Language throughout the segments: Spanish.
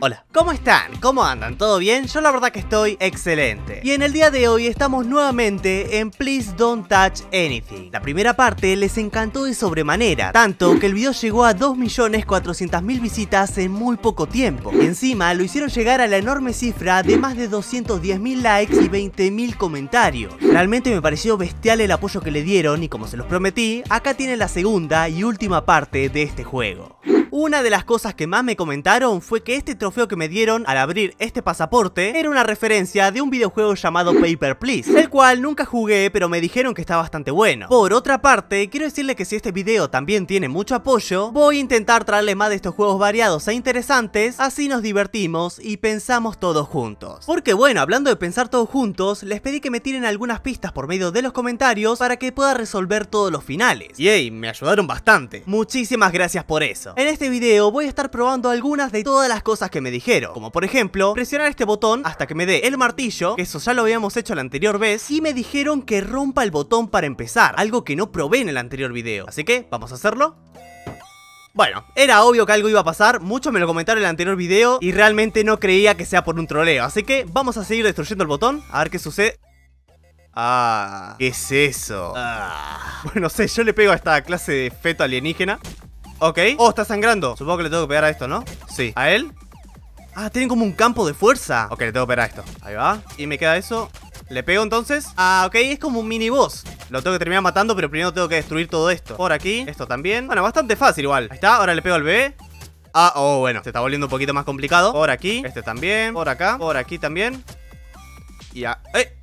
Hola, ¿cómo están? ¿Cómo andan? ¿Todo bien? Yo la verdad que estoy excelente. Y en el día de hoy estamos nuevamente en Please Don't Touch Anything. La primera parte les encantó de sobremanera, tanto que el video llegó a 2.400.000 visitas en muy poco tiempo. Y encima lo hicieron llegar a la enorme cifra de más de 210.000 likes y 20.000 comentarios. Realmente me pareció bestial el apoyo que le dieron y como se los prometí, acá tiene la segunda y última parte de este juego. Una de las cosas que más me comentaron fue que este trofeo que me dieron al abrir este pasaporte era una referencia de un videojuego llamado Paper Please, el cual nunca jugué pero me dijeron que está bastante bueno. Por otra parte, quiero decirle que si este video también tiene mucho apoyo, voy a intentar traerle más de estos juegos variados e interesantes, así nos divertimos y pensamos todos juntos. Porque bueno, hablando de pensar todos juntos, les pedí que me tiren algunas pistas por medio de los comentarios para que pueda resolver todos los finales. Y me ayudaron bastante. Muchísimas gracias por eso. Este en este video voy a estar probando algunas de todas las cosas que me dijeron, como por ejemplo, presionar este botón hasta que me dé el martillo, que eso ya lo habíamos hecho la anterior vez, y me dijeron que rompa el botón para empezar, algo que no probé en el anterior video, así que vamos a hacerlo. Bueno, era obvio que algo iba a pasar, muchos me lo comentaron en el anterior video y realmente no creía que sea por un troleo, así que vamos a seguir destruyendo el botón, a ver qué sucede. Ah, ¿qué es eso? Ah. Bueno, sé, yo le pego a esta clase de feto alienígena. Ok. Oh, está sangrando. Supongo que le tengo que pegar a esto, ¿no? Sí. ¿A él? Ah, tienen como un campo de fuerza. Ok, le tengo que pegar a esto. Ahí va. Y me queda eso. ¿Le pego entonces? Ah, ok, es como un mini boss Lo tengo que terminar matando, pero primero tengo que destruir todo esto Por aquí, esto también Bueno, bastante fácil igual Ahí está, ahora le pego al B. Ah, oh, bueno, se está volviendo un poquito más complicado Por aquí, este también Por acá, por aquí también Y a... ¡Eh!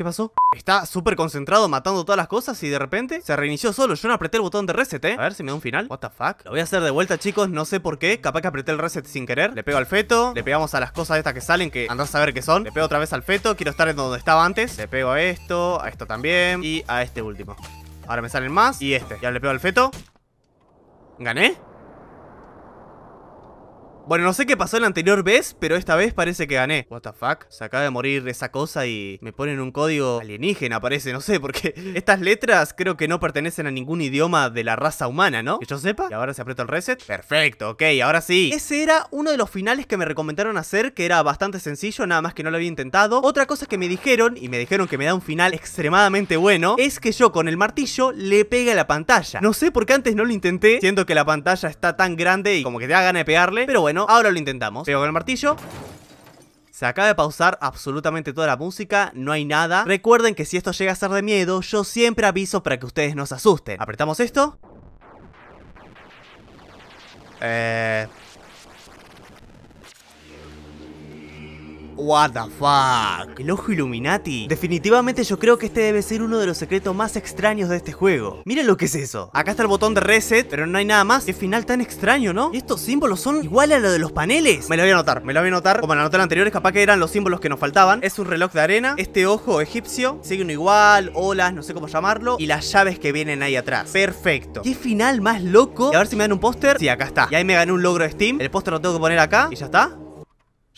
¿Qué pasó? Está súper concentrado matando todas las cosas y de repente se reinició solo. Yo no apreté el botón de reset, ¿eh? A ver si me da un final. What the fuck. Lo voy a hacer de vuelta, chicos. No sé por qué. Capaz que apreté el reset sin querer. Le pego al feto. Le pegamos a las cosas estas que salen que andás a ver qué son. Le pego otra vez al feto. Quiero estar en donde estaba antes. Le pego a esto, a esto también y a este último. Ahora me salen más y este. Ya le pego al feto. ¿Gané? Bueno, no sé qué pasó la anterior vez, pero esta vez parece que gané. What the fuck? Se acaba de morir esa cosa y me ponen un código alienígena, parece, no sé, porque estas letras creo que no pertenecen a ningún idioma de la raza humana, ¿no? Que yo sepa. Y ahora se aprieta el reset. Perfecto, ok, ahora sí. Ese era uno de los finales que me recomendaron hacer, que era bastante sencillo, nada más que no lo había intentado. Otra cosa que me dijeron, y me dijeron que me da un final extremadamente bueno, es que yo con el martillo le pegue a la pantalla. No sé por qué antes no lo intenté, siento que la pantalla está tan grande y como que te da ganas de pegarle, pero bueno, ahora lo intentamos. Pego con el martillo. Se acaba de pausar absolutamente toda la música, no hay nada. Recuerden que si esto llega a ser de miedo, yo siempre aviso para que ustedes no se asusten. Apretamos esto. Eh... What the fuck, el ojo Illuminati. Definitivamente yo creo que este debe ser uno de los secretos más extraños de este juego. Miren lo que es eso. Acá está el botón de reset, pero no hay nada más. Qué final tan extraño, ¿no? estos símbolos son igual a los de los paneles. Me lo voy a notar, me lo voy a notar. Como en la nota anterior, capaz que eran los símbolos que nos faltaban. Es un reloj de arena, este ojo egipcio, Sigue uno igual, olas, no sé cómo llamarlo, y las llaves que vienen ahí atrás. Perfecto. Qué final más loco. a ver si me dan un póster. Sí, acá está. Y ahí me gané un logro de Steam. El póster lo tengo que poner acá y ya está.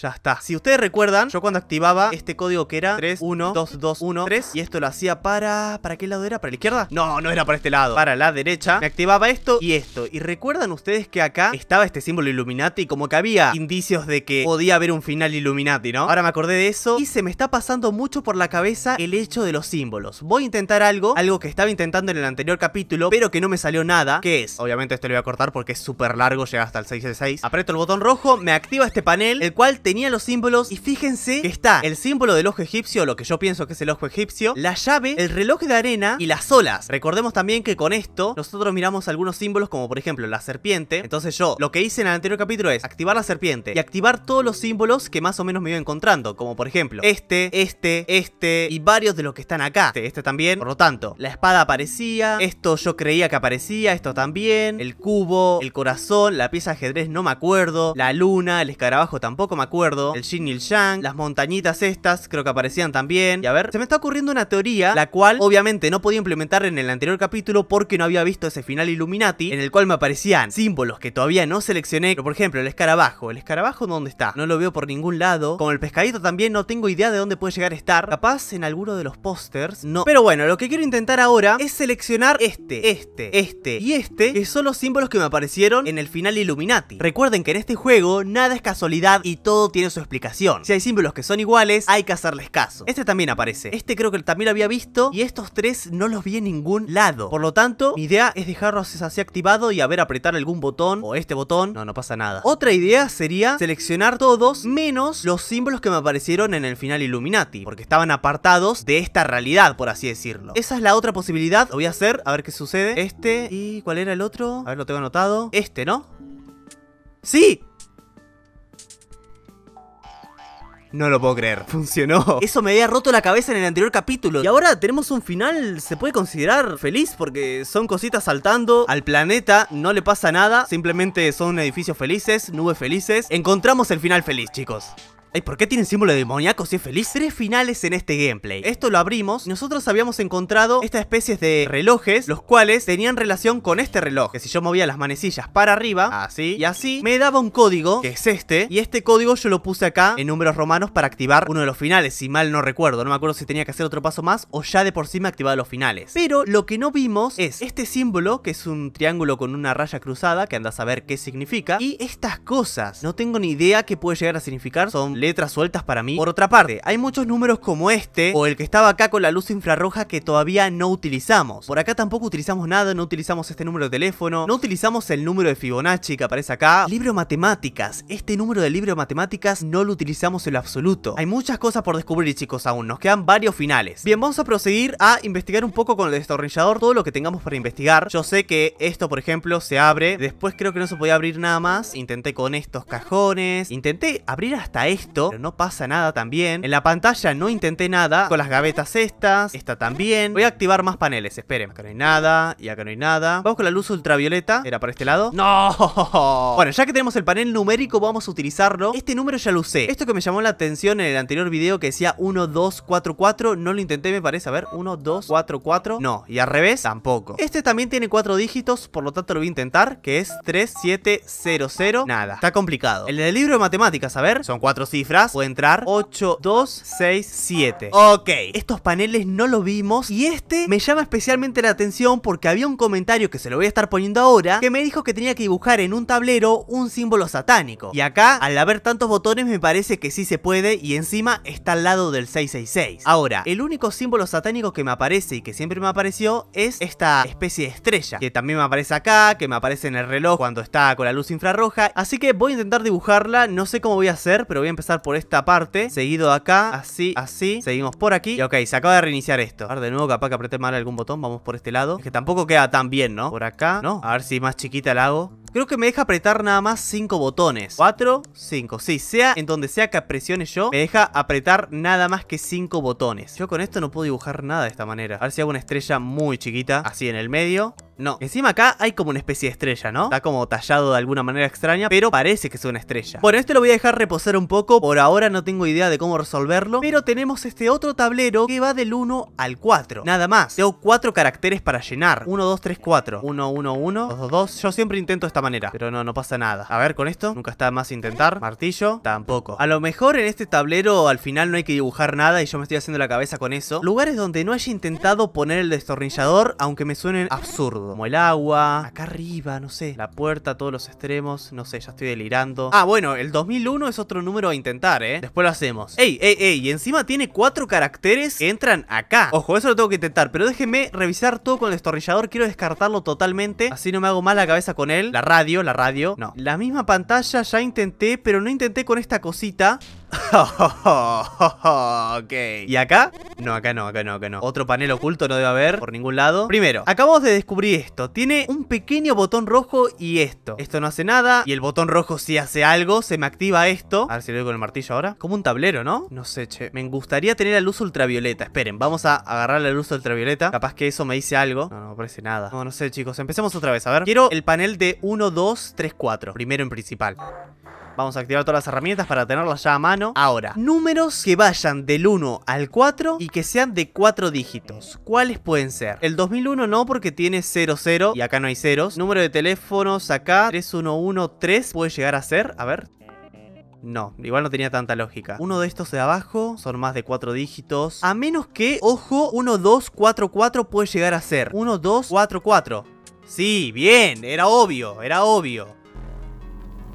Ya está. Si ustedes recuerdan, yo cuando activaba este código que era 312213 y esto lo hacía para... ¿Para qué lado era? ¿Para la izquierda? No, no era para este lado. Para la derecha. Me activaba esto y esto. Y recuerdan ustedes que acá estaba este símbolo Illuminati como que había indicios de que podía haber un final Illuminati, ¿no? Ahora me acordé de eso y se me está pasando mucho por la cabeza el hecho de los símbolos. Voy a intentar algo, algo que estaba intentando en el anterior capítulo, pero que no me salió nada, que es... Obviamente esto lo voy a cortar porque es súper largo, llega hasta el 666. Aprieto el botón rojo, me activa este panel, el cual te tenía los símbolos y fíjense que está el símbolo del ojo egipcio, lo que yo pienso que es el ojo egipcio, la llave, el reloj de arena y las olas. Recordemos también que con esto nosotros miramos algunos símbolos como por ejemplo la serpiente. Entonces yo lo que hice en el anterior capítulo es activar la serpiente y activar todos los símbolos que más o menos me iba encontrando, como por ejemplo este, este, este y varios de los que están acá. Este, este también, por lo tanto, la espada aparecía, esto yo creía que aparecía, esto también, el cubo, el corazón, la pieza ajedrez no me acuerdo, la luna, el escarabajo tampoco me acuerdo el Shin y el las montañitas estas, creo que aparecían también. Y a ver, se me está ocurriendo una teoría, la cual obviamente no podía implementar en el anterior capítulo porque no había visto ese final Illuminati, en el cual me aparecían símbolos que todavía no seleccioné, por ejemplo el escarabajo. ¿El escarabajo dónde está? No lo veo por ningún lado. Como el pescadito también no tengo idea de dónde puede llegar a estar. Capaz en alguno de los pósters, no. Pero bueno, lo que quiero intentar ahora es seleccionar este, este, este y este, que son los símbolos que me aparecieron en el final Illuminati. Recuerden que en este juego nada es casualidad y todo tiene su explicación. Si hay símbolos que son iguales, hay que hacerles caso. Este también aparece. Este creo que también lo había visto y estos tres no los vi en ningún lado. Por lo tanto, mi idea es dejarlos así activado y a ver apretar algún botón o este botón. No, no pasa nada. Otra idea sería seleccionar todos menos los símbolos que me aparecieron en el final Illuminati, porque estaban apartados de esta realidad, por así decirlo. Esa es la otra posibilidad. Lo voy a hacer, a ver qué sucede. Este y ¿cuál era el otro? A ver, lo tengo anotado. Este, ¿no? ¡Sí! No lo puedo creer, funcionó. Eso me había roto la cabeza en el anterior capítulo. Y ahora tenemos un final, se puede considerar feliz porque son cositas saltando. Al planeta no le pasa nada, simplemente son edificios felices, nubes felices. Encontramos el final feliz, chicos. Ay, ¿por qué tienen símbolo de demoníaco si es feliz? Tres finales en este gameplay. Esto lo abrimos. Nosotros habíamos encontrado esta especie de relojes, los cuales tenían relación con este reloj. Que si yo movía las manecillas para arriba, así y así, me daba un código, que es este. Y este código yo lo puse acá en números romanos para activar uno de los finales, si mal no recuerdo. No me acuerdo si tenía que hacer otro paso más o ya de por sí me activaba los finales. Pero lo que no vimos es este símbolo, que es un triángulo con una raya cruzada, que andas a ver qué significa. Y estas cosas, no tengo ni idea qué puede llegar a significar. Son letras sueltas para mí. Por otra parte, hay muchos números como este o el que estaba acá con la luz infrarroja que todavía no utilizamos. Por acá tampoco utilizamos nada, no utilizamos este número de teléfono, no utilizamos el número de Fibonacci que aparece acá. Libro matemáticas, este número de libro matemáticas no lo utilizamos en absoluto. Hay muchas cosas por descubrir chicos aún, nos quedan varios finales. Bien, vamos a proseguir a investigar un poco con el destornillador todo lo que tengamos para investigar. Yo sé que esto por ejemplo se abre, después creo que no se podía abrir nada más, intenté con estos cajones, intenté abrir hasta esto pero no pasa nada también. En la pantalla no intenté nada, con las gavetas estas, esta también. Voy a activar más paneles, esperen. Acá no hay nada, y acá no hay nada. Vamos con la luz ultravioleta, era para este lado. ¡No! Bueno, ya que tenemos el panel numérico, vamos a utilizarlo. Este número ya lo usé. Esto que me llamó la atención en el anterior video que decía 1, 2, 4, 4, no lo intenté, me parece. A ver, 1, 2, 4, 4, no. Y al revés, tampoco. Este también tiene 4 dígitos, por lo tanto lo voy a intentar, que es 3700. Nada, está complicado. El del libro de matemáticas, a ver, son 4 sí Voy puede entrar 8, 2, Ok, estos paneles no los vimos Y este me llama especialmente la atención Porque había un comentario que se lo voy a estar poniendo ahora Que me dijo que tenía que dibujar en un tablero un símbolo satánico Y acá, al haber tantos botones me parece que sí se puede Y encima está al lado del 666 Ahora, el único símbolo satánico que me aparece y que siempre me apareció Es esta especie de estrella Que también me aparece acá, que me aparece en el reloj cuando está con la luz infrarroja Así que voy a intentar dibujarla, no sé cómo voy a hacer Pero voy a empezar por esta parte, seguido acá, así, así, seguimos por aquí. Y ok, se acaba de reiniciar esto. A ver, de nuevo, capaz que apreté mal algún botón, vamos por este lado. Es que tampoco queda tan bien, ¿no? Por acá, ¿no? A ver si más chiquita la hago. Creo que me deja apretar nada más 5 botones 4, 5, sí, sea en donde sea que presione yo Me deja apretar nada más que 5 botones Yo con esto no puedo dibujar nada de esta manera A ver si hago una estrella muy chiquita Así en el medio no, encima acá hay como una especie de estrella, ¿no? Está como tallado de alguna manera extraña, pero parece que es una estrella. Bueno, este lo voy a dejar reposar un poco, por ahora no tengo idea de cómo resolverlo, pero tenemos este otro tablero que va del 1 al 4. Nada más, tengo 4 caracteres para llenar. 1, 2, 3, 4. 1, 1, 1, 2, 2, 2. Yo siempre intento esta manera Pero no, no pasa nada A ver, con esto Nunca está más intentar Martillo Tampoco A lo mejor en este tablero Al final no hay que dibujar nada Y yo me estoy haciendo la cabeza con eso Lugares donde no haya intentado poner el destornillador Aunque me suenen absurdo Como el agua Acá arriba, no sé La puerta, todos los extremos No sé, ya estoy delirando Ah, bueno, el 2001 es otro número a intentar, ¿eh? Después lo hacemos Ey, ey, ey Y encima tiene cuatro caracteres que entran acá Ojo, eso lo tengo que intentar Pero déjenme revisar todo con el destornillador Quiero descartarlo totalmente Así no me hago mal la cabeza con él La radio, la radio. No. La misma pantalla ya intenté, pero no intenté con esta cosita. ok. ¿Y acá? No, acá no, acá no, acá no. Otro panel oculto no debe haber por ningún lado. Primero, acabamos de descubrir esto. Tiene un pequeño botón rojo y esto. Esto no hace nada y el botón rojo sí hace algo. Se me activa esto. A ver si lo doy con el martillo ahora. Como un tablero, ¿no? No sé, che. Me gustaría tener la luz ultravioleta. Esperen, vamos a agarrar la luz ultravioleta. Capaz que eso me dice algo. No, no parece nada. No, no sé, chicos. Empecemos otra vez. A ver. Quiero el panel de 1, 2, 3, 4. Primero en principal. Vamos a activar todas las herramientas para tenerlas ya a mano. Ahora, números que vayan del 1 al 4 y que sean de 4 dígitos. ¿Cuáles pueden ser? El 2001 no porque tiene 00 y acá no hay ceros. Número de teléfonos acá 3113 puede llegar a ser. A ver, no, igual no tenía tanta lógica. Uno de estos de abajo son más de 4 dígitos. A menos que, ojo, 1244 puede llegar a ser. 1244. Sí, bien, era obvio, era obvio.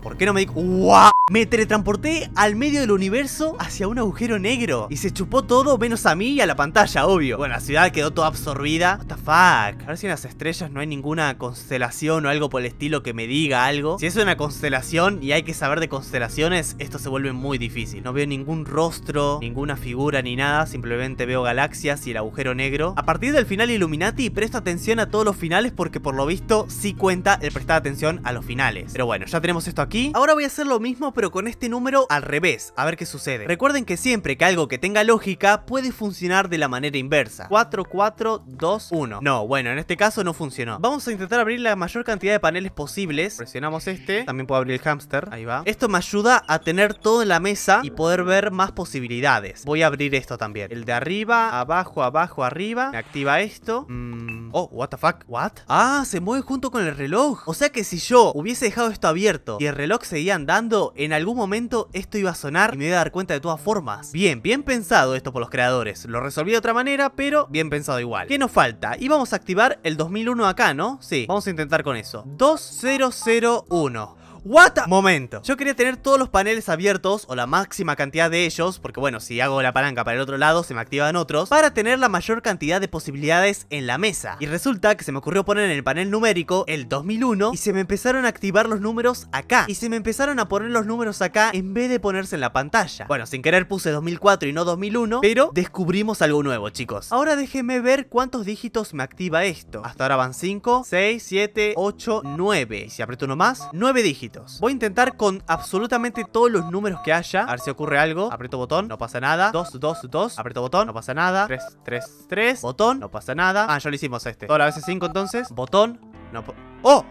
¿Por qué no me digo...? ¡Wow! Me teletransporté al medio del universo hacia un agujero negro. Y se chupó todo menos a mí y a la pantalla, obvio. Bueno, la ciudad quedó toda absorbida. What the fuck? A ver si en las estrellas no hay ninguna constelación o algo por el estilo que me diga algo. Si es una constelación y hay que saber de constelaciones, esto se vuelve muy difícil. No veo ningún rostro, ninguna figura ni nada. Simplemente veo galaxias y el agujero negro. A partir del final Illuminati, Presta atención a todos los finales porque por lo visto sí cuenta el prestar atención a los finales. Pero bueno, ya tenemos esto aquí. Ahora voy a hacer lo mismo pero con este número al revés, a ver qué sucede. Recuerden que siempre que algo que tenga lógica puede funcionar de la manera inversa. 4, 4, 2, 1. No, bueno, en este caso no funcionó. Vamos a intentar abrir la mayor cantidad de paneles posibles. Presionamos este. También puedo abrir el hamster. Ahí va. Esto me ayuda a tener todo en la mesa y poder ver más posibilidades. Voy a abrir esto también. El de arriba, abajo, abajo, arriba. Me activa esto. Mm. Oh, what the fuck. What? Ah, se mueve junto con el reloj. O sea que si yo hubiese dejado esto abierto y reloj seguía andando, en algún momento esto iba a sonar y me iba a dar cuenta de todas formas. Bien, bien pensado esto por los creadores. Lo resolví de otra manera, pero bien pensado igual. ¿Qué nos falta? Y vamos a activar el 2001 acá, ¿no? Sí, vamos a intentar con eso. 2001. What Momento. Yo quería tener todos los paneles abiertos o la máxima cantidad de ellos, porque bueno, si hago la palanca para el otro lado se me activan otros, para tener la mayor cantidad de posibilidades en la mesa. Y resulta que se me ocurrió poner en el panel numérico el 2001 y se me empezaron a activar los números acá. Y se me empezaron a poner los números acá en vez de ponerse en la pantalla. Bueno, sin querer puse 2004 y no 2001, pero descubrimos algo nuevo, chicos. Ahora déjenme ver cuántos dígitos me activa esto. Hasta ahora van 5, 6, 7, 8, 9. Y si aprieto uno más, 9 dígitos. Voy a intentar con absolutamente todos los números que haya. A ver si ocurre algo. Aprieto botón, no pasa nada. 2, 2, 2. Aprieto botón, no pasa nada. 3, 3, 3. Botón, no pasa nada. Ah, ya lo hicimos este. ahora la veces 5 entonces. Botón, no... ¡Oh!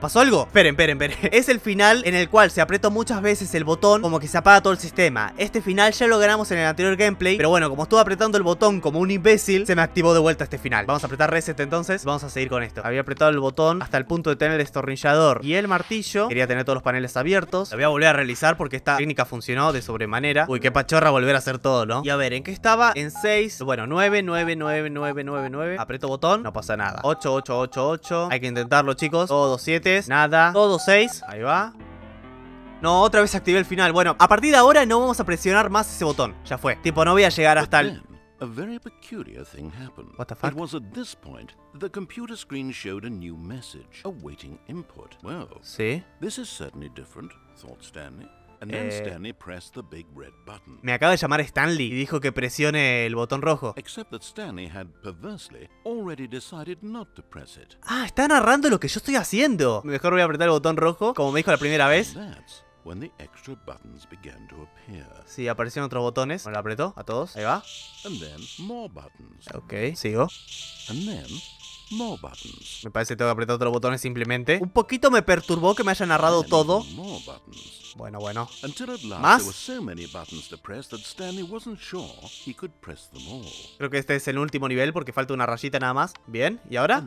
¿Pasó algo? Esperen, esperen, esperen. Es el final en el cual se apretó muchas veces el botón como que se apaga todo el sistema. Este final ya lo ganamos en el anterior gameplay, pero bueno, como estuve apretando el botón como un imbécil, se me activó de vuelta este final. Vamos a apretar reset entonces, vamos a seguir con esto. Había apretado el botón hasta el punto de tener el destornillador y el martillo. Quería tener todos los paneles abiertos. Lo voy a volver a realizar porque esta técnica funcionó de sobremanera. Uy, qué pachorra volver a hacer todo, ¿no? Y a ver, ¿en qué estaba? En 6, bueno, 9, 9, 9, 9, 9, 9. Aprieto botón, no pasa nada. 8, 8, 8, 8. Hay que intentarlo, chicos. Todo 7 juguetes, nada. Todo 6. Ahí va. No, otra vez activé el final. Bueno, a partir de ahora no vamos a presionar más ese botón. Ya fue. Tipo, no voy a llegar hasta el... A very peculiar thing happened. What the fuck? It was at this point the computer screen showed a new message awaiting input. Well, see, this is certainly different, thought Stanley. Eh, me acaba de llamar Stanley y dijo que presione el botón rojo. Ah, está narrando lo que yo estoy haciendo. Mejor voy a apretar el botón rojo, como me dijo la primera vez. Sí, aparecieron otros botones. ahora lo apretó a todos. Ahí va. Ok, sigo. Me parece que tengo que apretar otros botones simplemente. Un poquito me perturbó que me haya narrado todo. Bueno, bueno. Más. Creo que este es el último nivel porque falta una rayita nada más. Bien, ¿y ahora?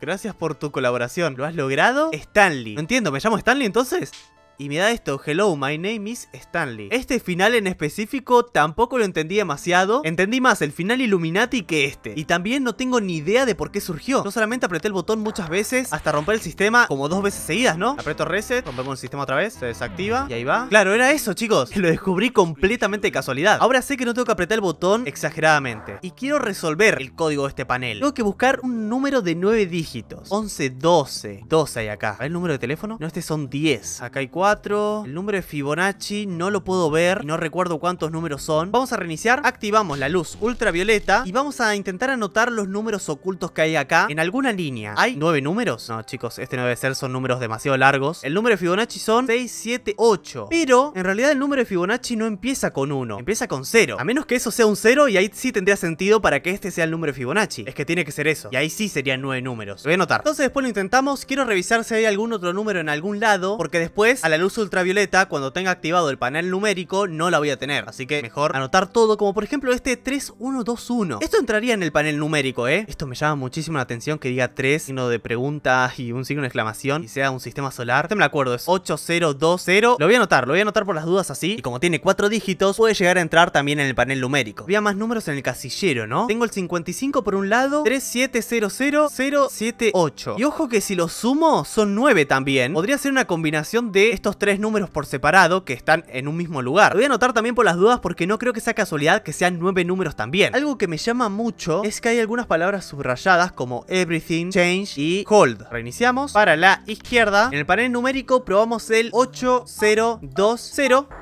Gracias por tu colaboración. ¿Lo has logrado? Stanley. No entiendo, ¿me llamo Stanley entonces? y me da esto, hello, my name is Stanley. Este final en específico tampoco lo entendí demasiado, entendí más el final Illuminati que este, y también no tengo ni idea de por qué surgió. No solamente apreté el botón muchas veces hasta romper el sistema, como dos veces seguidas, ¿no? Apreto reset, rompemos el sistema otra vez, se desactiva, y ahí va. Claro, era eso, chicos, lo descubrí completamente de casualidad. Ahora sé que no tengo que apretar el botón exageradamente, y quiero resolver el código de este panel. Tengo que buscar un número de 9 dígitos, 11, 12, 12 hay acá. ¿Hay el número de teléfono? No, este son 10, acá hay 4. El número de Fibonacci no lo puedo ver. No recuerdo cuántos números son. Vamos a reiniciar. Activamos la luz ultravioleta. Y vamos a intentar anotar los números ocultos que hay acá. En alguna línea. ¿Hay nueve números? No, chicos. Este no debe ser. Son números demasiado largos. El número de Fibonacci son 6, 7, 8. Pero en realidad el número de Fibonacci no empieza con 1. Empieza con 0. A menos que eso sea un 0. Y ahí sí tendría sentido para que este sea el número de Fibonacci. Es que tiene que ser eso. Y ahí sí serían nueve números. Lo voy a anotar. Entonces después lo intentamos. Quiero revisar si hay algún otro número en algún lado. Porque después a la luz ultravioleta, cuando tenga activado el panel numérico, no la voy a tener. Así que mejor anotar todo, como por ejemplo este 3121. Esto entraría en el panel numérico, ¿eh? Esto me llama muchísimo la atención que diga 3, signo de pregunta y un signo de exclamación, y sea un sistema solar. Este me acuerdo, es 8020. Lo voy a anotar, lo voy a anotar por las dudas así. Y como tiene 4 dígitos, puede llegar a entrar también en el panel numérico. Había más números en el casillero, ¿no? Tengo el 55 por un lado, 370078. Y ojo que si lo sumo, son 9 también. Podría ser una combinación de estos tres números por separado que están en un mismo lugar. voy a anotar también por las dudas porque no creo que sea casualidad que sean nueve números también. Algo que me llama mucho es que hay algunas palabras subrayadas como everything, change y hold. Reiniciamos. Para la izquierda, en el panel numérico probamos el 8020.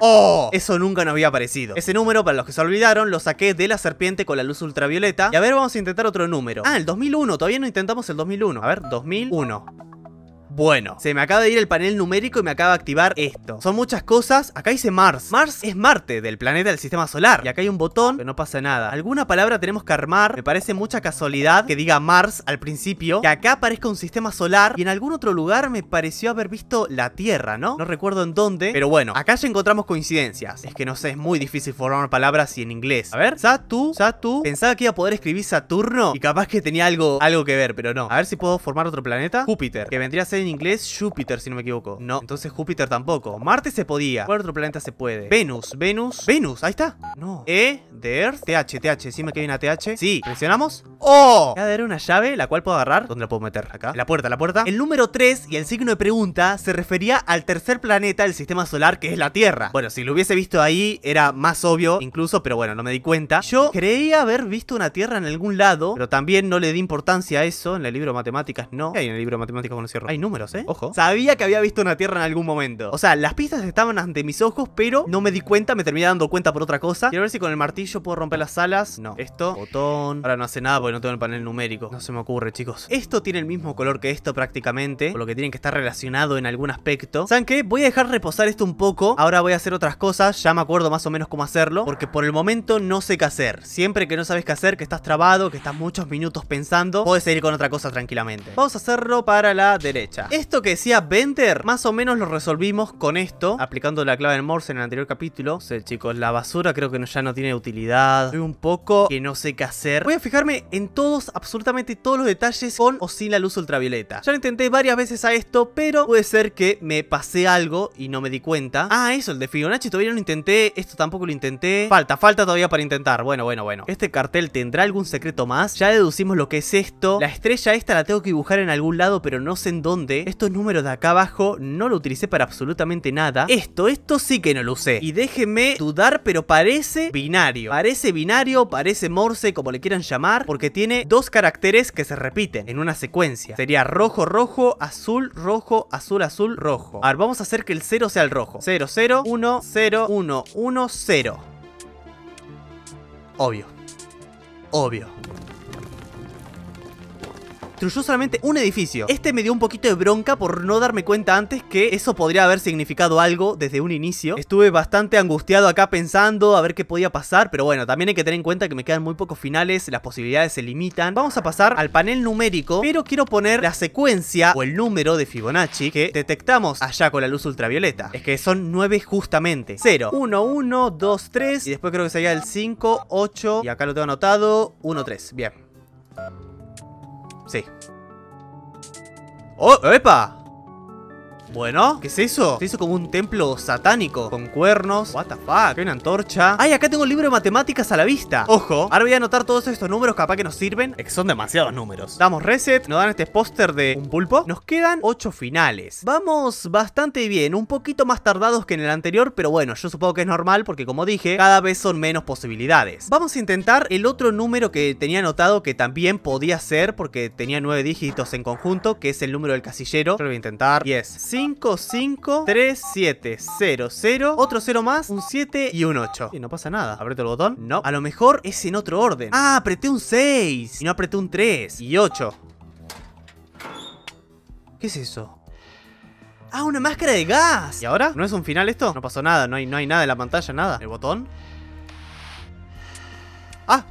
¡Oh! Eso nunca nos había aparecido. Ese número, para los que se olvidaron, lo saqué de la serpiente con la luz ultravioleta. Y a ver, vamos a intentar otro número. Ah, el 2001. Todavía no intentamos el 2001. A ver, 2001. Bueno, se me acaba de ir el panel numérico y me acaba de activar esto. Son muchas cosas. Acá dice Mars. Mars es Marte, del planeta del sistema solar. Y acá hay un botón, pero no pasa nada. Alguna palabra tenemos que armar. Me parece mucha casualidad que diga Mars al principio. Que acá aparezca un sistema solar. Y en algún otro lugar me pareció haber visto la Tierra, ¿no? No recuerdo en dónde. Pero bueno, acá ya encontramos coincidencias. Es que no sé, es muy difícil formar palabras y en inglés. A ver, Satu, Satu. Pensaba que iba a poder escribir Saturno y capaz que tenía algo, algo que ver, pero no. A ver si puedo formar otro planeta. Júpiter, que vendría a ser en inglés Júpiter, si no me equivoco. No, entonces Júpiter tampoco. Marte se podía. ¿Cuál otro planeta se puede? Venus, Venus, Venus, ahí está. No. E, de Earth, TH, TH. ¿sí que queda una TH. Sí, presionamos. ¡Oh! a dar una llave, la cual puedo agarrar. ¿Dónde la puedo meter? Acá. La puerta, la puerta. El número 3 y el signo de pregunta se refería al tercer planeta del sistema solar, que es la Tierra. Bueno, si lo hubiese visto ahí, era más obvio incluso, pero bueno, no me di cuenta. Yo creía haber visto una Tierra en algún lado, pero también no le di importancia a eso. En el libro de matemáticas no. ¿Qué hay en el libro de matemáticas con cierro? Hay números ¿eh? Ojo. Sabía que había visto una tierra en algún momento. O sea, las pistas estaban ante mis ojos, pero no me di cuenta, me terminé dando cuenta por otra cosa. Quiero ver si con el martillo puedo romper las alas. No. Esto, botón. Ahora no hace nada porque no tengo el panel numérico. No se me ocurre, chicos. Esto tiene el mismo color que esto prácticamente, por lo que tienen que estar relacionado en algún aspecto. ¿Saben qué? Voy a dejar reposar esto un poco. Ahora voy a hacer otras cosas. Ya me acuerdo más o menos cómo hacerlo, porque por el momento no sé qué hacer. Siempre que no sabes qué hacer, que estás trabado, que estás muchos minutos pensando, puedes seguir con otra cosa tranquilamente. Vamos a hacerlo para la derecha. Esto que decía Bender, más o menos lo resolvimos con esto, aplicando la clave de Morse en el anterior capítulo. O sea, chicos, la basura creo que ya no tiene utilidad. Soy un poco que no sé qué hacer. Voy a fijarme en todos, absolutamente todos los detalles con o sin la luz ultravioleta. Ya lo intenté varias veces a esto, pero puede ser que me pasé algo y no me di cuenta. Ah, eso, el de Fibonacci todavía no lo intenté. Esto tampoco lo intenté. Falta, falta todavía para intentar. Bueno, bueno, bueno. Este cartel tendrá algún secreto más. Ya deducimos lo que es esto. La estrella esta la tengo que dibujar en algún lado, pero no sé en dónde estos números de acá abajo no lo utilicé para absolutamente nada. Esto, esto sí que no lo usé. Y déjenme dudar, pero parece binario. Parece binario, parece morse, como le quieran llamar, porque tiene dos caracteres que se repiten en una secuencia. Sería rojo, rojo, azul, rojo, azul, azul, rojo. A ver, vamos a hacer que el 0 sea el rojo. 0, 0, 1, 0, 1, 1, 0. Obvio. Obvio solamente un edificio. Este me dio un poquito de bronca por no darme cuenta antes que eso podría haber significado algo desde un inicio. Estuve bastante angustiado acá pensando a ver qué podía pasar, pero bueno, también hay que tener en cuenta que me quedan muy pocos finales, las posibilidades se limitan. Vamos a pasar al panel numérico, pero quiero poner la secuencia o el número de Fibonacci que detectamos allá con la luz ultravioleta. Es que son nueve justamente. 0, 1, 1, 2, 3 y después creo que sería el 5, 8 y acá lo tengo anotado, 1, 3. Bien. ¡Oh! ¡Epa! Bueno, ¿qué es eso? Se hizo como un templo satánico Con cuernos What the fuck Hay una antorcha Ay, acá tengo un libro de matemáticas a la vista Ojo Ahora voy a anotar todos estos números Capaz que nos sirven que Son demasiados números Damos reset Nos dan este póster de un pulpo Nos quedan 8 finales Vamos bastante bien Un poquito más tardados que en el anterior Pero bueno, yo supongo que es normal Porque como dije Cada vez son menos posibilidades Vamos a intentar el otro número que tenía anotado Que también podía ser Porque tenía 9 dígitos en conjunto Que es el número del casillero voy a intentar Yes Sí 5, 0, Otro 0 más, un 7 y un 8. Y no pasa nada. Apreto el botón. No. A lo mejor es en otro orden. Ah, apreté un 6. Y no apreté un 3. Y 8. ¿Qué es eso? ¡Ah, una máscara de gas! ¿Y ahora? ¿No es un final esto? No pasó nada, no hay, no hay nada en la pantalla, nada. ¿El botón? ¡Ah!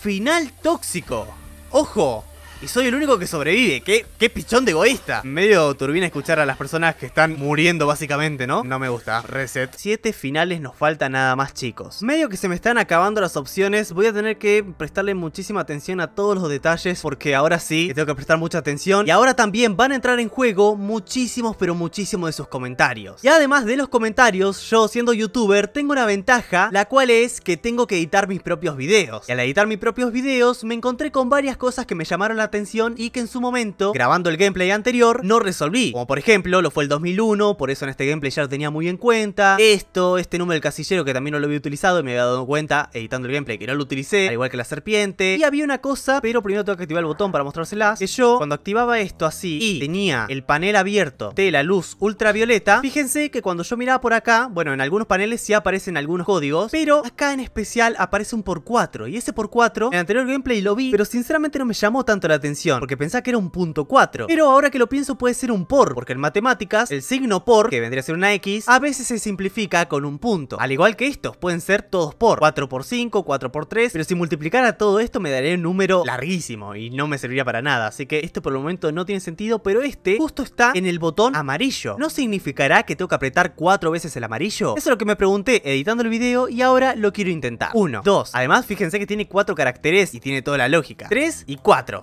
Final tóxico. ¡Ojo! y soy el único que sobrevive. ¿Qué, qué pichón de egoísta. Medio turbina escuchar a las personas que están muriendo básicamente, ¿no? No me gusta. Reset. Siete finales nos falta nada más, chicos. Medio que se me están acabando las opciones, voy a tener que prestarle muchísima atención a todos los detalles porque ahora sí tengo que prestar mucha atención. Y ahora también van a entrar en juego muchísimos, pero muchísimos de sus comentarios. Y además de los comentarios, yo siendo youtuber tengo una ventaja, la cual es que tengo que editar mis propios videos. Y al editar mis propios videos me encontré con varias cosas que me llamaron la atención y que en su momento, grabando el gameplay anterior, no resolví. Como por ejemplo, lo fue el 2001, por eso en este gameplay ya lo tenía muy en cuenta. Esto, este número del casillero que también no lo había utilizado y me había dado cuenta editando el gameplay que no lo utilicé, al igual que la serpiente. Y había una cosa, pero primero tengo que activar el botón para mostrárselas, que yo cuando activaba esto así y tenía el panel abierto de la luz ultravioleta, fíjense que cuando yo miraba por acá, bueno, en algunos paneles sí aparecen algunos códigos, pero acá en especial aparece un por 4 y ese por 4 en el anterior gameplay lo vi, pero sinceramente no me llamó tanto la atención, porque pensaba que era un punto 4. Pero ahora que lo pienso puede ser un por, porque en matemáticas el signo por, que vendría a ser una X, a veces se simplifica con un punto. Al igual que estos, pueden ser todos por, 4 por 5, 4 por 3, pero si multiplicara todo esto me daría un número larguísimo y no me serviría para nada. Así que esto por el momento no tiene sentido, pero este justo está en el botón amarillo. ¿No significará que tengo que apretar 4 veces el amarillo? Eso es lo que me pregunté editando el video y ahora lo quiero intentar. 1, 2, además fíjense que tiene 4 caracteres y tiene toda la lógica. 3 y 4.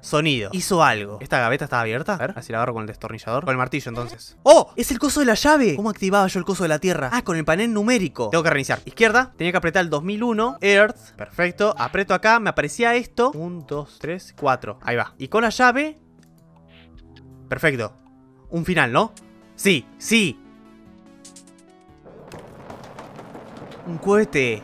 Sonido. Hizo algo. ¿Esta gaveta estaba abierta? A ver, así la agarro con el destornillador. Con el martillo, entonces. ¡Oh! ¡Es el coso de la llave! ¿Cómo activaba yo el coso de la tierra? Ah, con el panel numérico. Tengo que reiniciar. Izquierda. Tenía que apretar el 2001. Earth. Perfecto. Aprieto acá. Me aparecía esto. Un, dos, tres, cuatro. Ahí va. Y con la llave... Perfecto. Un final, ¿no? Sí, sí. Un cohete.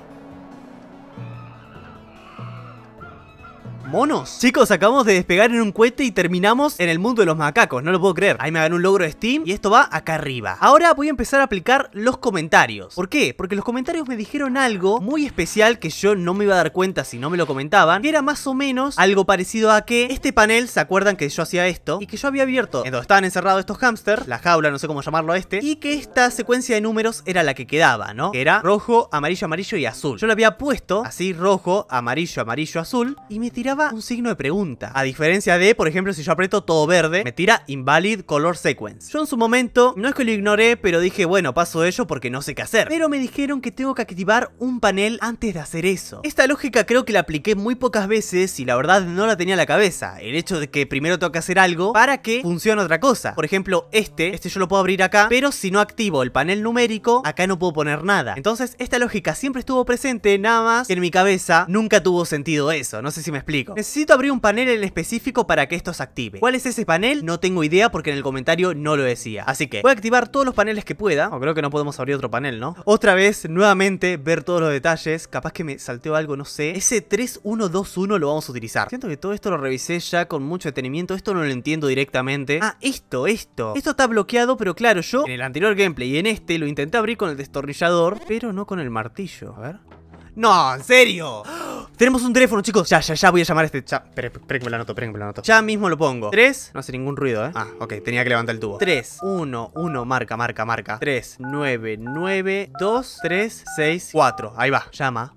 monos. Chicos, acabamos de despegar en un cohete y terminamos en el mundo de los macacos, no lo puedo creer. Ahí me dan un logro de Steam y esto va acá arriba. Ahora voy a empezar a aplicar los comentarios. ¿Por qué? Porque los comentarios me dijeron algo muy especial que yo no me iba a dar cuenta si no me lo comentaban, y era más o menos algo parecido a que este panel, ¿se acuerdan que yo hacía esto? Y que yo había abierto en donde estaban encerrados estos hamsters, la jaula, no sé cómo llamarlo a este, y que esta secuencia de números era la que quedaba, ¿no? era rojo, amarillo, amarillo y azul. Yo lo había puesto así rojo, amarillo, amarillo, azul y me tiraba un signo de pregunta. A diferencia de, por ejemplo, si yo aprieto todo verde, me tira Invalid Color Sequence. Yo en su momento, no es que lo ignoré, pero dije, bueno, paso ello porque no sé qué hacer. Pero me dijeron que tengo que activar un panel antes de hacer eso. Esta lógica creo que la apliqué muy pocas veces y la verdad no la tenía en la cabeza. El hecho de que primero tengo que hacer algo para que funcione otra cosa. Por ejemplo, este, este yo lo puedo abrir acá, pero si no activo el panel numérico, acá no puedo poner nada. Entonces, esta lógica siempre estuvo presente, nada más que en mi cabeza nunca tuvo sentido eso. No sé si me explico. Necesito abrir un panel en específico para que esto se active. ¿Cuál es ese panel? No tengo idea porque en el comentario no lo decía. Así que voy a activar todos los paneles que pueda. O oh, creo que no podemos abrir otro panel, ¿no? Otra vez, nuevamente, ver todos los detalles. Capaz que me salteó algo, no sé. Ese 3121 lo vamos a utilizar. Siento que todo esto lo revisé ya con mucho detenimiento. Esto no lo entiendo directamente. Ah, esto, esto. Esto está bloqueado, pero claro, yo en el anterior gameplay y en este lo intenté abrir con el destornillador, pero no con el martillo. A ver... No, en serio Tenemos un teléfono, chicos Ya, ya, ya voy a llamar a este chat Esperen que me lo anoto, esperen anoto Ya mismo lo pongo 3 No hace ningún ruido, ¿eh? Ah, ok, tenía que levantar el tubo 3, 1, 1, marca, marca, marca 3, 9, 9, 2, 3, 6, 4 Ahí va, llama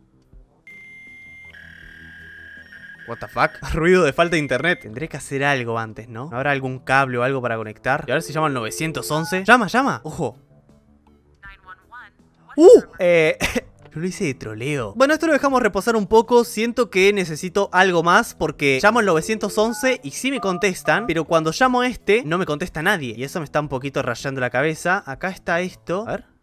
What the fuck? Ruido de falta de internet. Tendré que hacer algo antes, ¿no? ¿Habrá algún cable o algo para conectar? Y a ver si llama el 911. Llama, llama. Ojo. Uh, eh, pero lo hice de troleo. Bueno, esto lo dejamos reposar un poco. Siento que necesito algo más porque llamo al 911 y sí me contestan. Pero cuando llamo este, no me contesta nadie. Y eso me está un poquito rayando la cabeza. Acá está esto. A ver.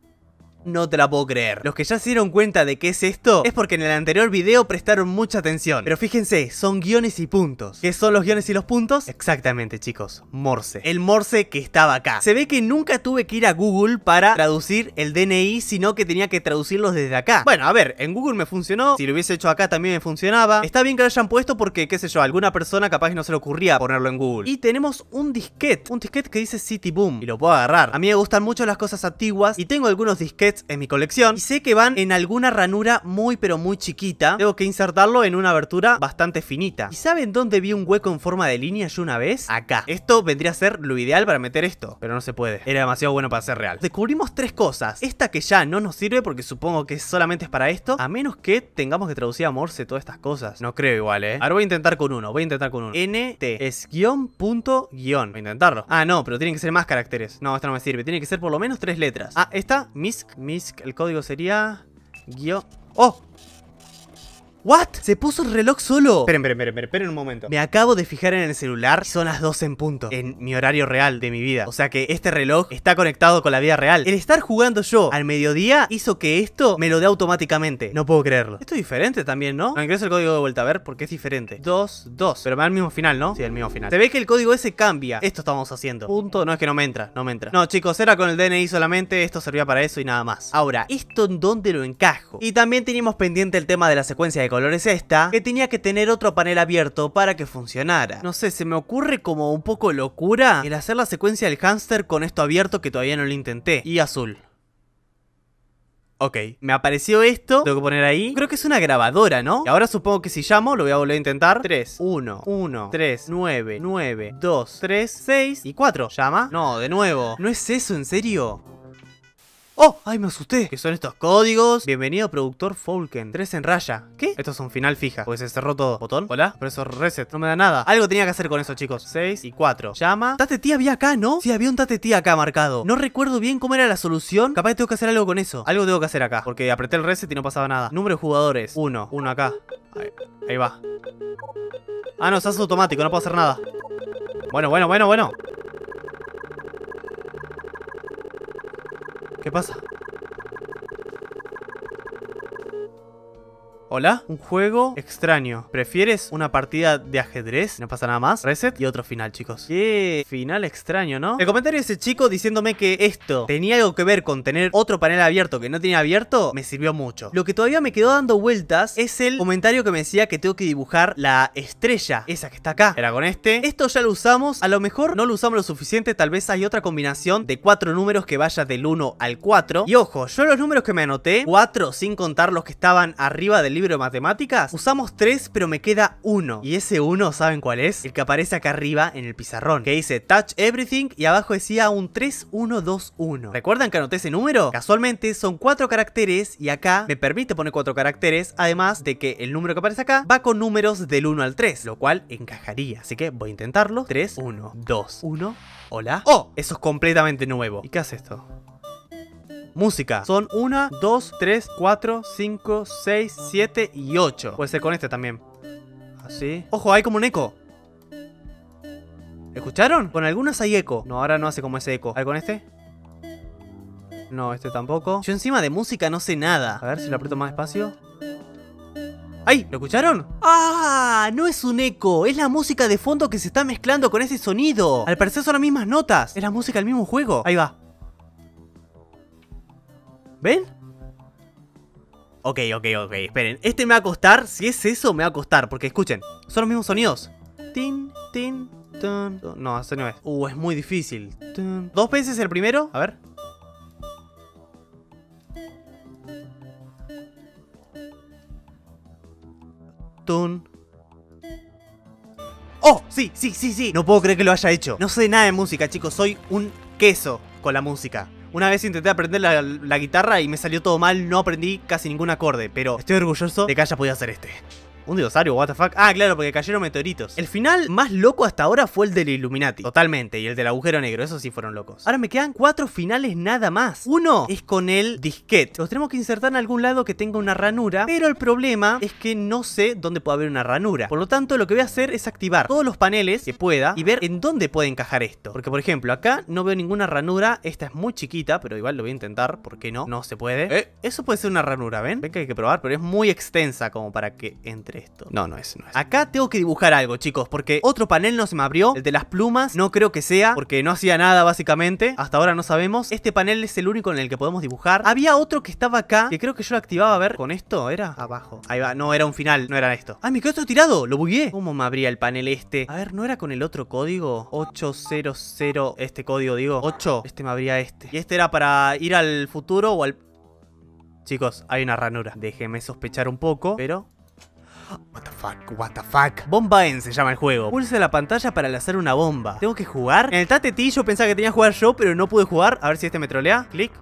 No te la puedo creer. Los que ya se dieron cuenta de qué es esto es porque en el anterior video prestaron mucha atención. Pero fíjense, son guiones y puntos. ¿Qué son los guiones y los puntos? Exactamente, chicos. Morse. El Morse que estaba acá. Se ve que nunca tuve que ir a Google para traducir el DNI, sino que tenía que traducirlos desde acá. Bueno, a ver, en Google me funcionó. Si lo hubiese hecho acá también me funcionaba. Está bien que lo hayan puesto porque, qué sé yo, alguna persona capaz que no se le ocurría ponerlo en Google. Y tenemos un disquete. Un disquete que dice City Boom. Y lo puedo agarrar. A mí me gustan mucho las cosas antiguas y tengo algunos disquetes en mi colección y sé que van en alguna ranura muy pero muy chiquita. Tengo que insertarlo en una abertura bastante finita. ¿Y saben dónde vi un hueco en forma de línea yo una vez? Acá. Esto vendría a ser lo ideal para meter esto, pero no se puede. Era demasiado bueno para ser real. Descubrimos tres cosas. Esta que ya no nos sirve porque supongo que solamente es para esto, a menos que tengamos que traducir a Morse todas estas cosas. No creo igual, ¿eh? Ahora voy a intentar con uno, voy a intentar con uno. NT es guión punto guión. Voy a intentarlo. Ah, no, pero tienen que ser más caracteres. No, esta no me sirve. Tiene que ser por lo menos tres letras. Ah, esta, mis el código sería... Guión... ¡Oh! ¿What? ¿Se puso el reloj solo? Esperen, esperen, esperen, esperen un momento. Me acabo de fijar en el celular son las 12 en punto. En mi horario real de mi vida. O sea que este reloj está conectado con la vida real. El estar jugando yo al mediodía hizo que esto me lo dé automáticamente. No puedo creerlo. Esto es diferente también, ¿no? no ingreso el código de vuelta a ver porque es diferente. 2, 2. Pero me da el mismo final, ¿no? Sí, el mismo final. Se ve que el código ese cambia. Esto estamos haciendo. Punto. No es que no me entra, no me entra. No, chicos, era con el DNI solamente. Esto servía para eso y nada más. Ahora, ¿esto en dónde lo encajo? Y también teníamos pendiente el tema de la secuencia de color es esta, que tenía que tener otro panel abierto para que funcionara. No sé, se me ocurre como un poco locura el hacer la secuencia del hámster con esto abierto que todavía no lo intenté. Y azul. Ok, me apareció esto, tengo que poner ahí Creo que es una grabadora, ¿no? Y ahora supongo que si llamo, lo voy a volver a intentar 3, 1, 1, 3, 9, 9, 2, 3, 6 y 4 ¿Llama? No, de nuevo ¿No es eso, en serio? ¡Oh! ¡Ay, me asusté! ¿Qué son estos códigos? Bienvenido productor Falken. 3 en raya. ¿Qué? Esto es un final fija. Pues se cerró todo. ¿Botón? ¿Hola? Pero eso reset. No me da nada. Algo tenía que hacer con eso, chicos. 6 y 4. Llama. Tate había acá, ¿no? Sí, había un tate acá marcado. No recuerdo bien cómo era la solución. Capaz tengo que hacer algo con eso. Algo tengo que hacer acá. Porque apreté el reset y no pasaba nada. Número de jugadores. 1. Uno acá. Ahí, ahí va. Ah, no, se hace automático. No puedo hacer nada. Bueno, bueno, bueno, bueno. ¿Qué pasa? Hola, un juego extraño. ¿Prefieres una partida de ajedrez? No pasa nada más. Reset y otro final, chicos. Qué final extraño, ¿no? El comentario de ese chico diciéndome que esto tenía algo que ver con tener otro panel abierto que no tenía abierto, me sirvió mucho. Lo que todavía me quedó dando vueltas es el comentario que me decía que tengo que dibujar la estrella, esa que está acá. Era con este. Esto ya lo usamos, a lo mejor no lo usamos lo suficiente, tal vez hay otra combinación de cuatro números que vaya del 1 al 4. Y ojo, yo los números que me anoté, Cuatro sin contar los que estaban arriba del libro de matemáticas, usamos tres pero me queda uno. Y ese uno, ¿saben cuál es? El que aparece acá arriba en el pizarrón, que dice touch everything y abajo decía un 3 2 1 ¿Recuerdan que anoté ese número? Casualmente son cuatro caracteres y acá me permite poner cuatro caracteres, además de que el número que aparece acá va con números del 1 al 3, lo cual encajaría. Así que voy a intentarlo. 3, 1, 2, 1, hola. ¡Oh! Eso es completamente nuevo. ¿Y qué hace esto? música. Son 1, 2, 3, 4, 5, 6, 7 y 8. Puede ser con este también. Así. Ojo, hay como un eco. ¿Escucharon? Con algunas hay eco. No, ahora no hace como ese eco. ¿Hay con este? No, este tampoco. Yo encima de música no sé nada. A ver si lo aprieto más despacio. ¡Ay! ¿Lo escucharon? ¡Ah! No es un eco, es la música de fondo que se está mezclando con ese sonido. Al parecer son las mismas notas. Es la música del mismo juego. Ahí va. ¿Ven? Ok, ok, ok, esperen. Este me va a costar, si es eso, me va a costar. Porque escuchen, son los mismos sonidos. Tin, tin, tun. No, ese no es. Uh, es muy difícil. Dos veces el primero, a ver. Tun. ¡Oh! Sí, sí, sí, sí. No puedo creer que lo haya hecho. No sé nada de música, chicos. Soy un queso con la música. Una vez intenté aprender la, guitarra y me salió todo mal, no aprendí casi ningún acorde, pero estoy orgulloso de que haya podido hacer este. ¿Un dinosaurio? ¿What the fuck? Ah, claro, porque cayeron meteoritos. El final más loco hasta ahora fue el del Illuminati. Totalmente. Y el del agujero negro. Esos sí fueron locos. Ahora me quedan cuatro finales nada más. Uno es con el disquete. Los tenemos que insertar en algún lado que tenga una ranura. Pero el problema es que no sé dónde puede haber una ranura. Por lo tanto, lo que voy a hacer es activar todos los paneles que pueda y ver en dónde puede encajar esto. Porque, por ejemplo, acá no veo ninguna ranura. Esta es muy chiquita, pero igual lo voy a intentar. ¿Por qué no? No se puede. Eh. Eso puede ser una ranura, ¿ven? Ven que hay que probar, pero es muy extensa como para que entre esto. No, no es, no es. Acá tengo que dibujar algo, chicos, porque otro panel no se me abrió. El de las plumas no creo que sea, porque no hacía nada, básicamente. Hasta ahora no sabemos. Este panel es el único en el que podemos dibujar. Había otro que estaba acá, que creo que yo lo activaba, a ver, con esto, ¿era? Abajo. Ahí va, no, era un final, no era esto. ¡Ah, mi esto tirado! ¡Lo bugué! ¿Cómo me abría el panel este? A ver, ¿no era con el otro código? 800, este código, digo. 8, este me abría este. Y este era para ir al futuro o al... Chicos, hay una ranura. déjenme sospechar un poco, pero What the fuck, what the fuck. Bomba en se llama el juego. Pulsa la pantalla para lanzar una bomba. ¿Tengo que jugar? En el Tate yo pensaba que tenía que jugar yo, pero no pude jugar. A ver si este me trolea. Clic.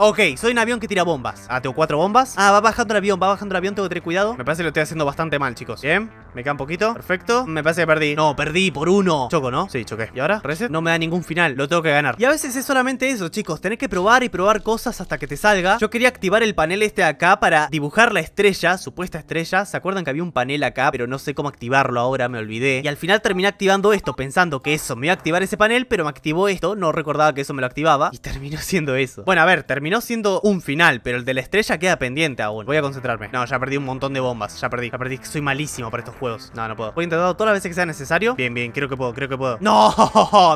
Ok, soy un avión que tira bombas. Ah, tengo cuatro bombas. Ah, va bajando el avión, va bajando el avión, tengo que tener cuidado. Me parece que lo estoy haciendo bastante mal, chicos. Bien. Me queda un poquito. Perfecto. Me parece que perdí. No, perdí por uno. Choco, ¿no? Sí, choqué. ¿Y ahora? Reset. No me da ningún final. Lo tengo que ganar. Y a veces es solamente eso, chicos. Tenés que probar y probar cosas hasta que te salga. Yo quería activar el panel este de acá para dibujar la estrella, supuesta estrella. ¿Se acuerdan que había un panel acá? Pero no sé cómo activarlo ahora, me olvidé. Y al final terminé activando esto, pensando que eso, me iba a activar ese panel, pero me activó esto. No recordaba que eso me lo activaba. Y terminó siendo eso. Bueno, a ver, terminó siendo un final, pero el de la estrella queda pendiente aún. Voy a concentrarme. No, ya perdí un montón de bombas. Ya perdí. Ya perdí. Soy malísimo para estos juegos. No, no puedo. Voy a todas las veces que sea necesario. Bien, bien, creo que puedo, creo que puedo. ¡No!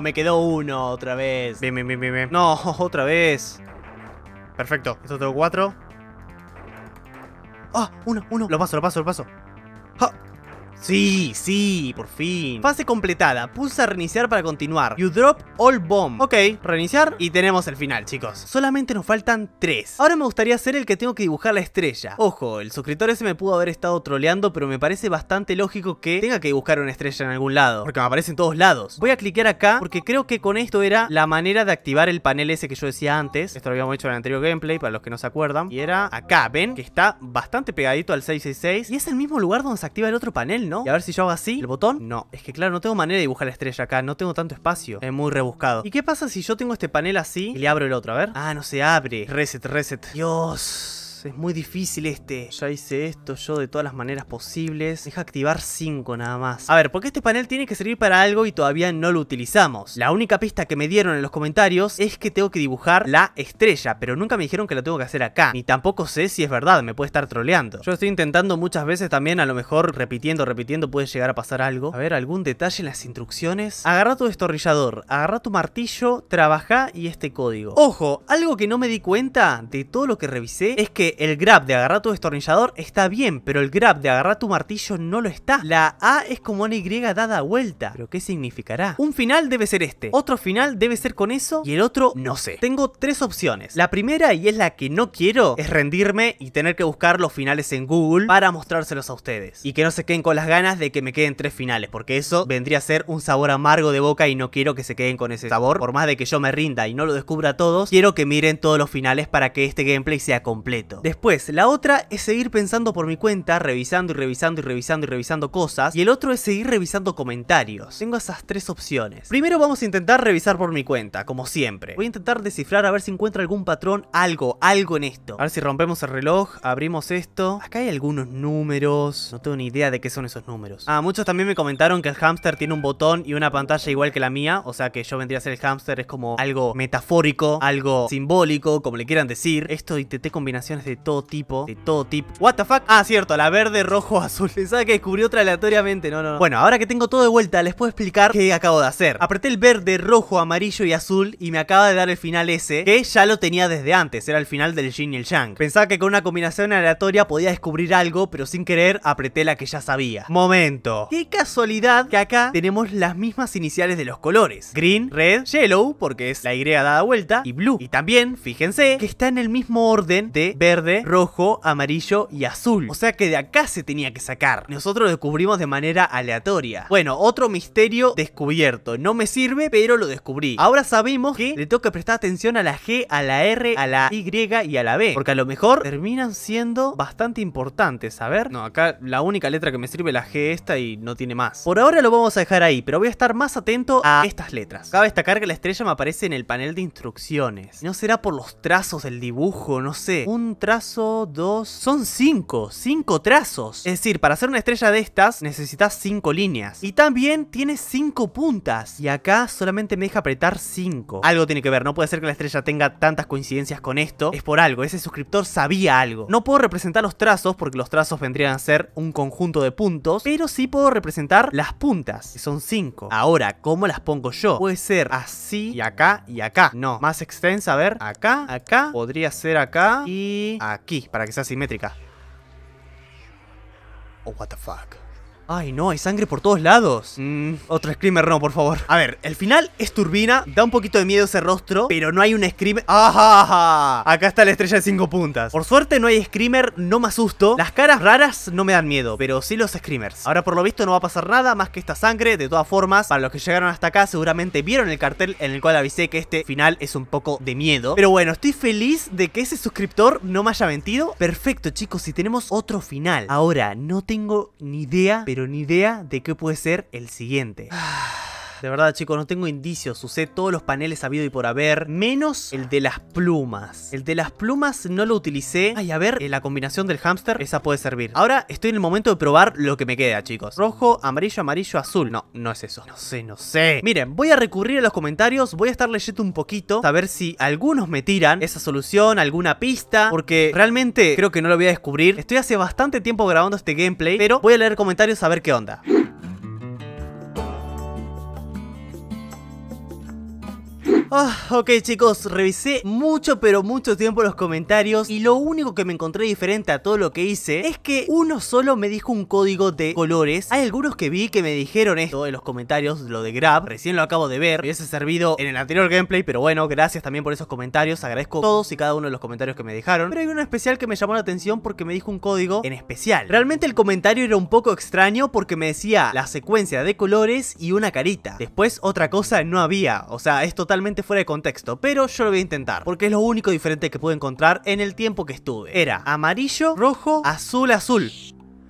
Me quedó uno otra vez. Bien, bien, bien, bien, bien. No, otra vez. Perfecto. Esto tengo cuatro. ¡Ah! uno, uno. Lo paso, lo paso, lo paso. Sí, sí, por fin. Fase completada. Pulsa reiniciar para continuar. You drop all bomb. Ok, reiniciar y tenemos el final, chicos. Solamente nos faltan tres. Ahora me gustaría ser el que tengo que dibujar la estrella. Ojo, el suscriptor ese me pudo haber estado troleando, pero me parece bastante lógico que tenga que buscar una estrella en algún lado. Porque me aparece en todos lados. Voy a clicar acá porque creo que con esto era la manera de activar el panel ese que yo decía antes. Esto lo habíamos hecho en el anterior gameplay, para los que no se acuerdan. Y era acá, ¿ven? Que está bastante pegadito al 666. Y es el mismo lugar donde se activa el otro panel, y a ver si yo hago así, el botón, no. Es que claro, no tengo manera de dibujar la estrella acá, no tengo tanto espacio. Es muy rebuscado. ¿Y qué pasa si yo tengo este panel así y le abro el otro? A ver. Ah, no se abre. Reset, reset. Dios es muy difícil este. Ya hice esto yo de todas las maneras posibles. Deja activar 5 nada más. A ver, porque este panel tiene que servir para algo y todavía no lo utilizamos. La única pista que me dieron en los comentarios es que tengo que dibujar la estrella, pero nunca me dijeron que lo tengo que hacer acá. Ni tampoco sé si es verdad, me puede estar troleando. Yo estoy intentando muchas veces también, a lo mejor repitiendo, repitiendo, puede llegar a pasar algo. A ver, algún detalle en las instrucciones. Agarra tu destornillador, agarra tu martillo, trabaja y este código. Ojo, algo que no me di cuenta de todo lo que revisé es que el grab de agarrar tu destornillador está bien, pero el grab de agarrar tu martillo no lo está. La A es como una Y dada vuelta. ¿Pero qué significará? Un final debe ser este, otro final debe ser con eso y el otro no sé. Tengo tres opciones. La primera, y es la que no quiero, es rendirme y tener que buscar los finales en Google para mostrárselos a ustedes. Y que no se queden con las ganas de que me queden tres finales, porque eso vendría a ser un sabor amargo de boca y no quiero que se queden con ese sabor. Por más de que yo me rinda y no lo descubra a todos, quiero que miren todos los finales para que este gameplay sea completo. Después, la otra es seguir pensando por mi cuenta, revisando y revisando y revisando y revisando cosas. Y el otro es seguir revisando comentarios. Tengo esas tres opciones. Primero vamos a intentar revisar por mi cuenta, como siempre. Voy a intentar descifrar a ver si encuentro algún patrón, algo, algo en esto. A ver si rompemos el reloj, abrimos esto. Acá hay algunos números. No tengo ni idea de qué son esos números. Ah, muchos también me comentaron que el hamster tiene un botón y una pantalla igual que la mía. O sea que yo vendría a ser el hamster, Es como algo metafórico, algo simbólico, como le quieran decir. Esto y intenté combinaciones de de todo tipo, de todo tipo. What the fuck? Ah, cierto, la verde, rojo, azul. Pensaba que descubrió otra aleatoriamente, no, no, no. Bueno, ahora que tengo todo de vuelta, les puedo explicar qué acabo de hacer. Apreté el verde, rojo, amarillo y azul y me acaba de dar el final ese, que ya lo tenía desde antes, era el final del Jin y el Yang. Pensaba que con una combinación aleatoria podía descubrir algo, pero sin querer apreté la que ya sabía. Momento. Qué casualidad que acá tenemos las mismas iniciales de los colores. Green, red, yellow, porque es la Y dada vuelta, y blue. Y también, fíjense, que está en el mismo orden de verde de rojo, amarillo y azul. O sea que de acá se tenía que sacar. Nosotros lo descubrimos de manera aleatoria. Bueno, otro misterio descubierto. No me sirve, pero lo descubrí. Ahora sabemos que le que prestar atención a la G, a la R, a la Y y a la B. Porque a lo mejor terminan siendo bastante importantes. A ver. No, acá la única letra que me sirve es la G esta y no tiene más. Por ahora lo vamos a dejar ahí, pero voy a estar más atento a estas letras. Cabe destacar que la estrella me aparece en el panel de instrucciones. No será por los trazos del dibujo, no sé. Un trazo trazo, dos... Son cinco, cinco trazos. Es decir, para hacer una estrella de estas necesitas cinco líneas. Y también tiene cinco puntas. Y acá solamente me deja apretar cinco. Algo tiene que ver, no puede ser que la estrella tenga tantas coincidencias con esto. Es por algo, ese suscriptor sabía algo. No puedo representar los trazos porque los trazos vendrían a ser un conjunto de puntos. Pero sí puedo representar las puntas, que son cinco. Ahora, ¿cómo las pongo yo? Puede ser así y acá y acá. No, más extensa, a ver. Acá, acá, podría ser acá y aquí para que sea simétrica. Oh, what the fuck. Ay, no, hay sangre por todos lados. Mm. otro screamer no, por favor. A ver, el final es turbina. Da un poquito de miedo ese rostro, pero no hay un screamer. ¡Ajá! Acá está la estrella de cinco puntas. Por suerte no hay screamer, no me asusto. Las caras raras no me dan miedo, pero sí los screamers. Ahora por lo visto no va a pasar nada más que esta sangre. De todas formas, para los que llegaron hasta acá seguramente vieron el cartel en el cual avisé que este final es un poco de miedo. Pero bueno, estoy feliz de que ese suscriptor no me haya mentido. Perfecto, chicos, si tenemos otro final. Ahora, no tengo ni idea, pero ni idea de qué puede ser el siguiente. Ah. De verdad, chicos, no tengo indicios. Usé todos los paneles habido y por haber, menos el de las plumas. El de las plumas no lo utilicé. Ay, a ver, eh, la combinación del hámster, esa puede servir. Ahora estoy en el momento de probar lo que me queda, chicos. Rojo, amarillo, amarillo, azul. No, no es eso. No sé, no sé. Miren, voy a recurrir a los comentarios, voy a estar leyendo un poquito, a ver si algunos me tiran esa solución, alguna pista, porque realmente creo que no lo voy a descubrir. Estoy hace bastante tiempo grabando este gameplay, pero voy a leer comentarios a ver qué onda. Ah, ok chicos, revisé mucho pero mucho tiempo los comentarios y lo único que me encontré diferente a todo lo que hice es que uno solo me dijo un código de colores. Hay algunos que vi que me dijeron esto en los comentarios, lo de grab, recién lo acabo de ver, me hubiese servido en el anterior gameplay, pero bueno, gracias también por esos comentarios, agradezco todos y cada uno de los comentarios que me dejaron. Pero hay uno especial que me llamó la atención porque me dijo un código en especial. Realmente el comentario era un poco extraño porque me decía la secuencia de colores y una carita. Después otra cosa no había, o sea, es totalmente fuera de contexto, pero yo lo voy a intentar, porque es lo único diferente que pude encontrar en el tiempo que estuve. Era amarillo, rojo, azul, azul.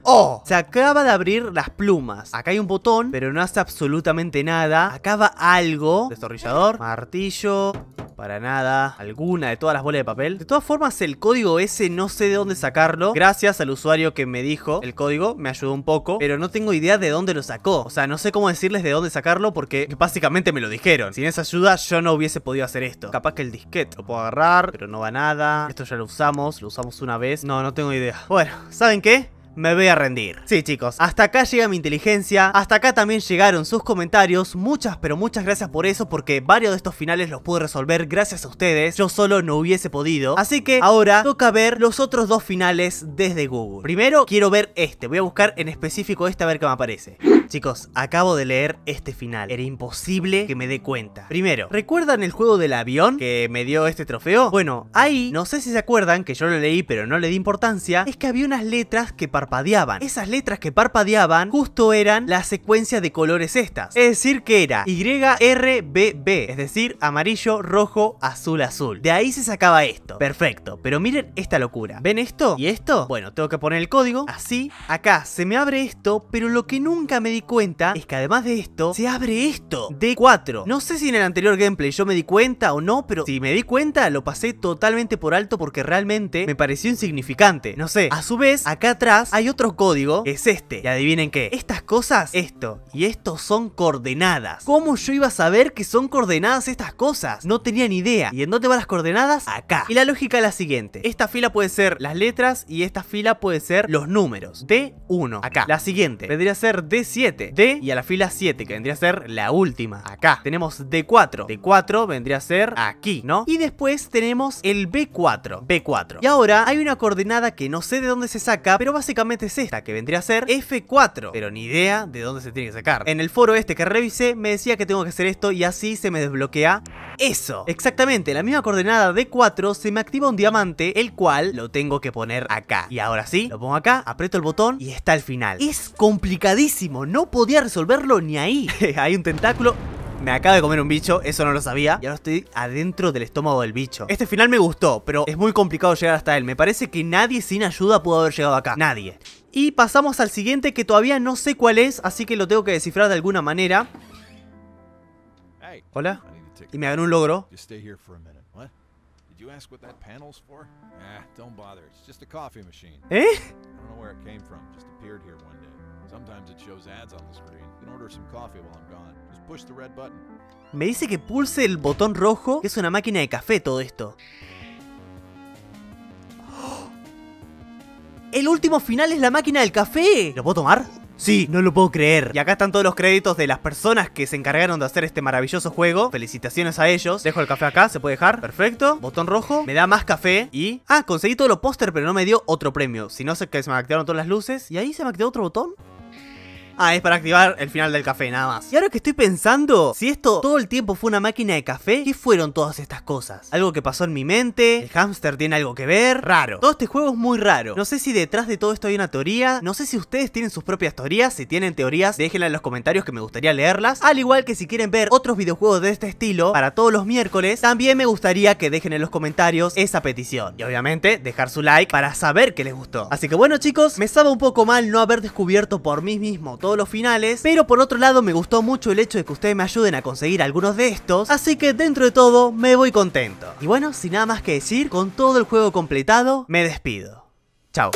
¡Oh! Se acaba de abrir las plumas. Acá hay un botón, pero no hace absolutamente nada. Acaba algo. Destornillador, martillo... Para nada, alguna de todas las bolas de papel De todas formas el código ese no sé de dónde sacarlo Gracias al usuario que me dijo el código Me ayudó un poco Pero no tengo idea de dónde lo sacó O sea, no sé cómo decirles de dónde sacarlo Porque básicamente me lo dijeron Sin esa ayuda yo no hubiese podido hacer esto Capaz que el disquete lo puedo agarrar Pero no va nada Esto ya lo usamos, lo usamos una vez No, no tengo idea Bueno, ¿saben qué? me voy a rendir. Sí chicos, hasta acá llega mi inteligencia, hasta acá también llegaron sus comentarios, muchas pero muchas gracias por eso porque varios de estos finales los pude resolver gracias a ustedes, yo solo no hubiese podido, así que ahora toca ver los otros dos finales desde Google. Primero quiero ver este, voy a buscar en específico este a ver qué me aparece. Chicos, acabo de leer este final. Era imposible que me dé cuenta. Primero, ¿recuerdan el juego del avión que me dio este trofeo? Bueno, ahí, no sé si se acuerdan, que yo lo leí pero no le di importancia, es que había unas letras que parpadeaban. Esas letras que parpadeaban justo eran la secuencia de colores estas. Es decir, que era YRBB, es decir, amarillo, rojo, azul, azul. De ahí se sacaba esto. Perfecto, pero miren esta locura. ¿Ven esto? ¿Y esto? Bueno, tengo que poner el código, así. Acá se me abre esto, pero lo que nunca me di cuenta es que además de esto, se abre esto, D4. No sé si en el anterior gameplay yo me di cuenta o no, pero si me di cuenta, lo pasé totalmente por alto porque realmente me pareció insignificante. No sé, a su vez, acá atrás hay otro código, es este. Y adivinen qué, estas cosas, esto y esto son coordenadas. ¿Cómo yo iba a saber que son coordenadas estas cosas? No tenía ni idea. ¿Y en dónde van las coordenadas? Acá. Y la lógica es la siguiente. Esta fila puede ser las letras y esta fila puede ser los números. de 1 acá. La siguiente, vendría ser D7 D y a la fila 7, que vendría a ser la última, acá. Tenemos D4, D4 vendría a ser aquí, ¿no? Y después tenemos el B4, B4. Y ahora hay una coordenada que no sé de dónde se saca, pero básicamente es esta, que vendría a ser F4, pero ni idea de dónde se tiene que sacar. En el foro este que revisé me decía que tengo que hacer esto y así se me desbloquea eso. Exactamente, la misma coordenada D4 se me activa un diamante, el cual lo tengo que poner acá. Y ahora sí, lo pongo acá, aprieto el botón y está al final. Es complicadísimo, ¡No! no podía resolverlo ni ahí. Hay un tentáculo me acaba de comer un bicho, eso no lo sabía Y ahora estoy adentro del estómago del bicho Este final me gustó, pero es muy complicado llegar hasta él Me parece que nadie sin ayuda pudo haber llegado acá Nadie Y pasamos al siguiente que todavía no sé cuál es Así que lo tengo que descifrar de alguna manera Hola Y me ganó un logro ¿Eh? Me dice que pulse el botón rojo, que es una máquina de café todo esto. El último final es la máquina del café. ¿Lo puedo tomar? Sí, no lo puedo creer. Y acá están todos los créditos de las personas que se encargaron de hacer este maravilloso juego. Felicitaciones a ellos. Dejo el café acá, se puede dejar. Perfecto. Botón rojo. Me da más café. Y... Ah, conseguí todo los póster, pero no me dio otro premio. Si no, sé que se me activaron todas las luces. Y ahí se me activó otro botón. Ah, es para activar el final del café, nada más. Y ahora que estoy pensando, si esto todo el tiempo fue una máquina de café, ¿qué fueron todas estas cosas? ¿Algo que pasó en mi mente? ¿El hámster tiene algo que ver? Raro. Todo este juego es muy raro. No sé si detrás de todo esto hay una teoría. No sé si ustedes tienen sus propias teorías. Si tienen teorías, déjenla en los comentarios que me gustaría leerlas. Al igual que si quieren ver otros videojuegos de este estilo para todos los miércoles, también me gustaría que dejen en los comentarios esa petición. Y obviamente, dejar su like para saber que les gustó. Así que bueno chicos, me sabe un poco mal no haber descubierto por mí mismo todos los finales, pero por otro lado me gustó mucho el hecho de que ustedes me ayuden a conseguir algunos de estos, así que dentro de todo me voy contento. Y bueno, sin nada más que decir, con todo el juego completado, me despido. Chao.